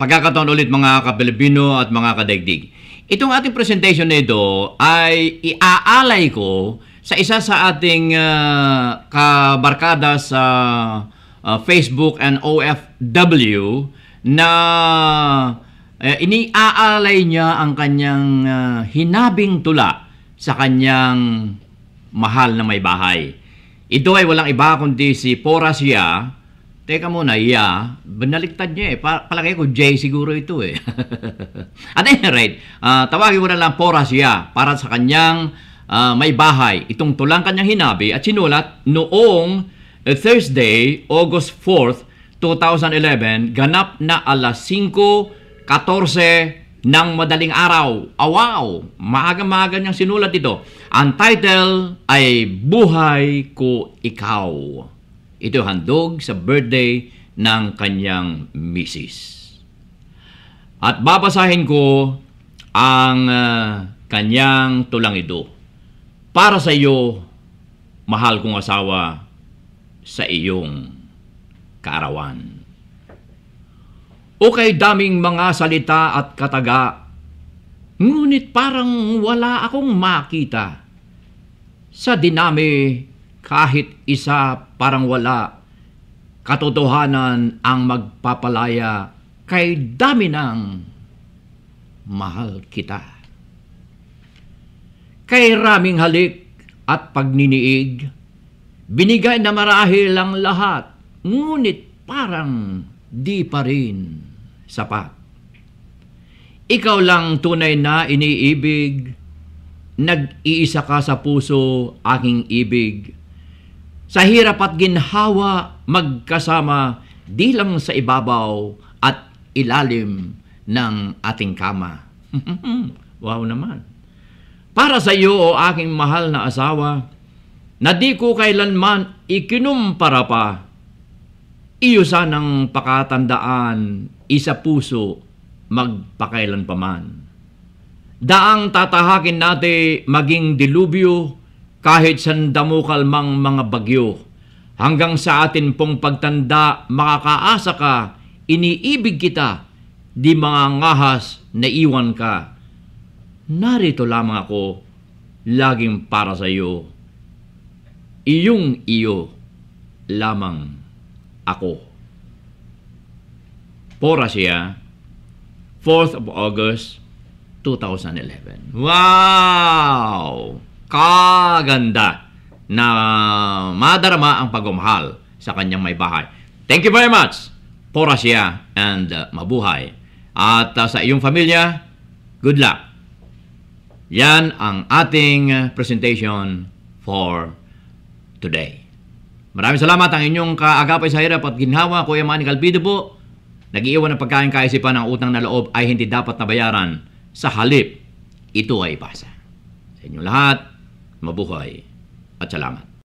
Pagkakataon ulit mga kapilipino at mga kadaigdig. Itong ating presentation na ito ay iaalay ko sa isa sa ating uh, kabarkada sa uh, Facebook and OFW na uh, iniaalay niya ang kanyang uh, hinabing tula sa kanyang mahal na may bahay. Ito ay walang iba kundi si Porasya Teka muna, yeah. Binaliktad niya eh. Pa- palagay ko, J siguro ito eh. At any rate, uh, tawagin ko na lang Pora siya para sa kanyang uh, may bahay. Itong tulang kanyang hinabi at sinulat noong eh, Thursday, August 4th, 2011, ganap na alas 5.14 ng madaling araw. Ah, wow! Maaga-maaga niyang sinulat ito. Ang title ay Buhay ko Ikaw. Ito handog sa birthday ng kanyang misis. At babasahin ko ang uh, kanyang tulangido. Para sa iyo, mahal kong asawa, sa iyong kaarawan. Okay, daming mga salita at kataga, ngunit parang wala akong makita sa dinami kahit isa parang wala. Katotohanan ang magpapalaya kay dami ng mahal kita. Kay raming halik at pagniniig, binigay na marahil ang lahat, ngunit parang di pa rin sapat. Ikaw lang tunay na iniibig, nag-iisa ka sa puso aking ibig, sa hirap at ginhawa magkasama di lang sa ibabaw at ilalim ng ating kama. wow naman. Para sa iyo o aking mahal na asawa, na di ko kailanman ikinumpara pa, iyo sanang pakatandaan, isa puso, magpakailan paman. Daang tatahakin natin maging dilubyo, kahit sandamukal mang mga bagyo. Hanggang sa atin pong pagtanda, makakaasa ka, iniibig kita, di mga ngahas na iwan ka. Narito lamang ako, laging para sa iyo. Iyong iyo, lamang ako. Pora 4th of August, 2011. Wow! kaganda na madarama ang pagmamahal sa kanyang may bahay. Thank you very much for Russia and uh, mabuhay. At uh, sa iyong pamilya, good luck. Yan ang ating uh, presentation for today. Maraming salamat ang inyong kaagapay sa hirap at ginhawa, Kuya Manny Calpido po. Nag-iiwan ng pagkain kaisipan ng utang na loob ay hindi dapat nabayaran. Sa halip, ito ay basa. Sa inyong lahat, mabuhay at salamat.